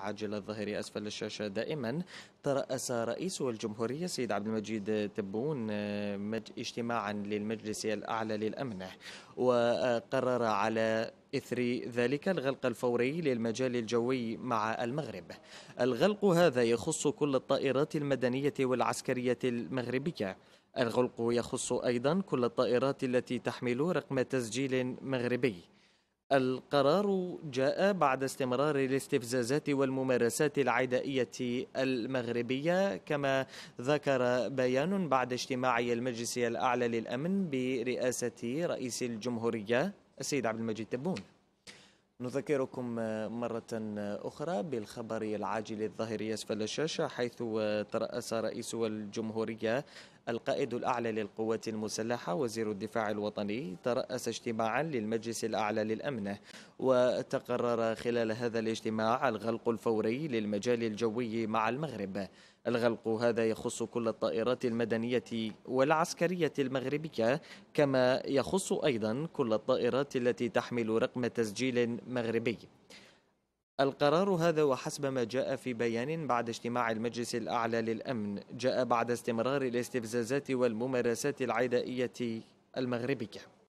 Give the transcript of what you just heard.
عاجل الظهير أسفل الشاشة دائما ترأس رئيس الجمهورية سيد عبد المجيد تبون آه، اجتماعا للمجلس الأعلى للأمن وقرر على إثر ذلك الغلق الفوري للمجال الجوي مع المغرب الغلق هذا يخص كل الطائرات المدنية والعسكرية المغربية الغلق يخص أيضا كل الطائرات التي تحمل رقم تسجيل مغربي القرار جاء بعد استمرار الاستفزازات والممارسات العدائية المغربية كما ذكر بيان بعد اجتماع المجلس الأعلى للأمن برئاسة رئيس الجمهورية السيد عبد المجيد تبون نذكركم مرة أخرى بالخبر العاجل الظاهر أسفل الشاشة حيث ترأس رئيس الجمهورية القائد الأعلى للقوات المسلحة وزير الدفاع الوطني ترأس اجتماعا للمجلس الأعلى للأمن وتقرر خلال هذا الاجتماع الغلق الفوري للمجال الجوي مع المغرب الغلق هذا يخص كل الطائرات المدنية والعسكرية المغربية كما يخص أيضا كل الطائرات التي تحمل رقم تسجيل مغربي القرار هذا وحسب ما جاء في بيان بعد اجتماع المجلس الأعلى للأمن جاء بعد استمرار الاستفزازات والممارسات العدائية المغربية